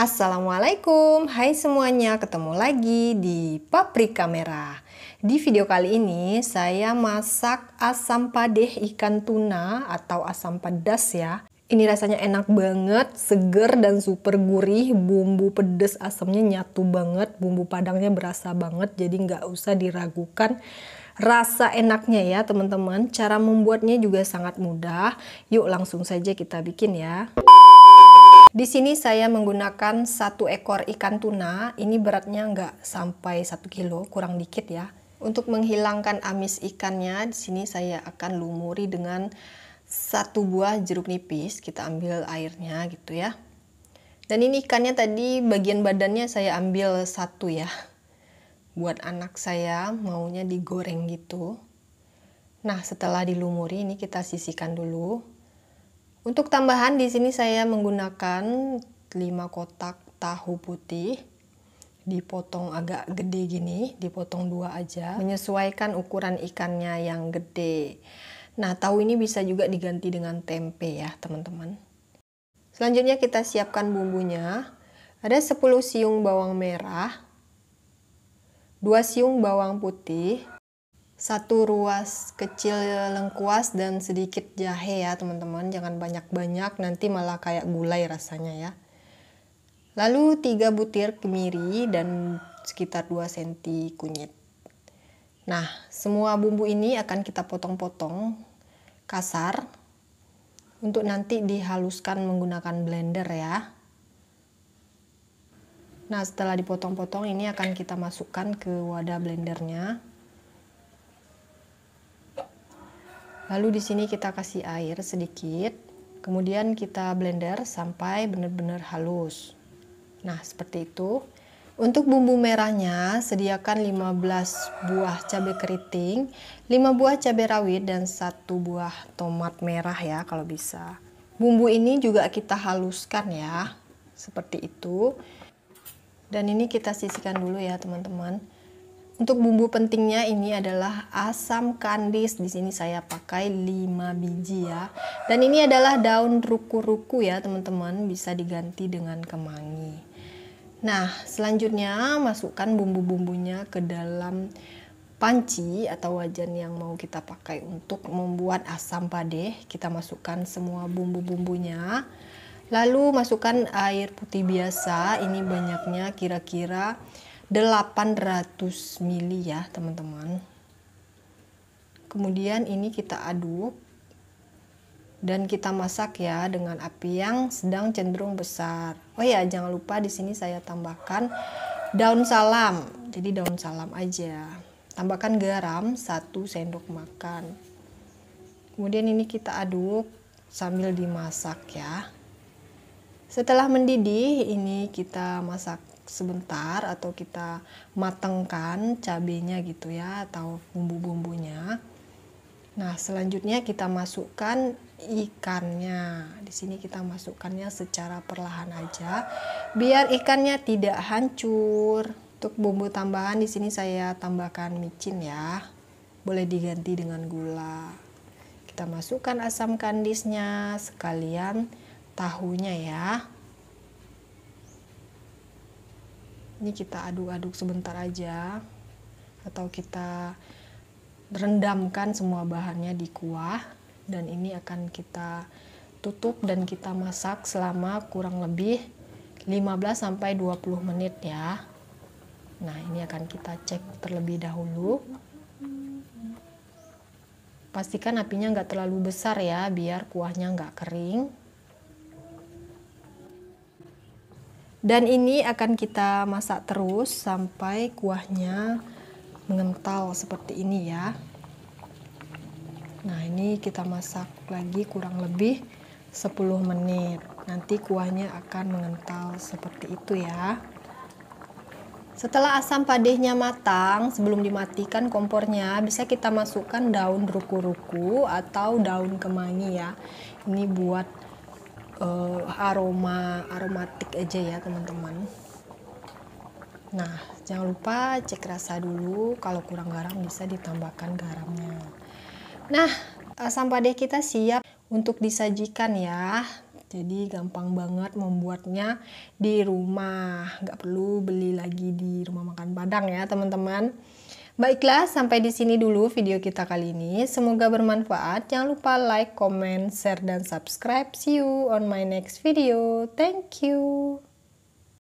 Assalamualaikum, hai semuanya, ketemu lagi di Paprika Merah. Di video kali ini saya masak asam padeh ikan tuna atau asam pedas ya. Ini rasanya enak banget, seger dan super gurih, bumbu pedas asamnya nyatu banget, bumbu padangnya berasa banget, jadi nggak usah diragukan rasa enaknya ya teman-teman. Cara membuatnya juga sangat mudah, yuk langsung saja kita bikin ya. Di sini saya menggunakan satu ekor ikan tuna, ini beratnya nggak sampai satu kilo, kurang dikit ya. Untuk menghilangkan amis ikannya, di sini saya akan lumuri dengan satu buah jeruk nipis, kita ambil airnya gitu ya. Dan ini ikannya tadi bagian badannya saya ambil satu ya. Buat anak saya maunya digoreng gitu. Nah setelah dilumuri ini kita sisihkan dulu. Untuk tambahan di sini saya menggunakan 5 kotak tahu putih dipotong agak gede gini, dipotong dua aja, menyesuaikan ukuran ikannya yang gede. Nah, tahu ini bisa juga diganti dengan tempe ya, teman-teman. Selanjutnya kita siapkan bumbunya. Ada 10 siung bawang merah, 2 siung bawang putih, satu ruas kecil lengkuas dan sedikit jahe ya teman-teman jangan banyak-banyak nanti malah kayak gulai rasanya ya lalu tiga butir kemiri dan sekitar 2 cm kunyit nah semua bumbu ini akan kita potong-potong kasar untuk nanti dihaluskan menggunakan blender ya nah setelah dipotong-potong ini akan kita masukkan ke wadah blendernya Lalu di sini kita kasih air sedikit, kemudian kita blender sampai benar-benar halus. Nah, seperti itu. Untuk bumbu merahnya, sediakan 15 buah cabai keriting, 5 buah cabai rawit, dan 1 buah tomat merah ya kalau bisa. Bumbu ini juga kita haluskan ya, seperti itu. Dan ini kita sisihkan dulu ya teman-teman. Untuk bumbu pentingnya ini adalah asam kandis. Di sini saya pakai 5 biji ya. Dan ini adalah daun ruku-ruku ya, teman-teman. Bisa diganti dengan kemangi. Nah, selanjutnya masukkan bumbu-bumbunya ke dalam panci atau wajan yang mau kita pakai untuk membuat asam padeh. Kita masukkan semua bumbu-bumbunya. Lalu masukkan air putih biasa. Ini banyaknya kira-kira 800 mili ya teman-teman kemudian ini kita aduk dan kita masak ya dengan api yang sedang cenderung besar. Oh ya, jangan lupa di sini saya tambahkan daun salam. Jadi daun salam aja. Tambahkan garam satu sendok makan. Kemudian ini kita aduk sambil dimasak ya. Setelah mendidih, ini kita masak sebentar atau kita matengkan cabenya gitu ya atau bumbu-bumbunya. Nah, selanjutnya kita masukkan ikannya. Di sini kita masukkannya secara perlahan aja biar ikannya tidak hancur. Untuk bumbu tambahan di sini saya tambahkan micin ya. Boleh diganti dengan gula. Kita masukkan asam kandisnya sekalian tahunya ya. ini kita aduk-aduk sebentar aja atau kita rendamkan semua bahannya di kuah dan ini akan kita tutup dan kita masak selama kurang lebih 15 sampai 20 menit ya. Nah, ini akan kita cek terlebih dahulu. Pastikan apinya nggak terlalu besar ya, biar kuahnya nggak kering. Dan ini akan kita masak terus sampai kuahnya mengental seperti ini ya. Nah, ini kita masak lagi kurang lebih 10 menit. Nanti kuahnya akan mengental seperti itu ya. Setelah asam padehnya matang, sebelum dimatikan kompornya, bisa kita masukkan daun ruku-ruku atau daun kemangi ya. Ini buat uh, aroma aromatik aja ya teman-teman nah jangan lupa cek rasa dulu kalau kurang garam bisa ditambahkan garamnya nah asam eh, deh kita siap untuk disajikan ya jadi gampang banget membuatnya di rumah nggak perlu beli lagi di rumah makan padang ya teman-teman Baiklah, sampai di sini dulu video kita kali ini. Semoga bermanfaat. Jangan lupa like, comment, share, dan subscribe. See you on my next video. Thank you.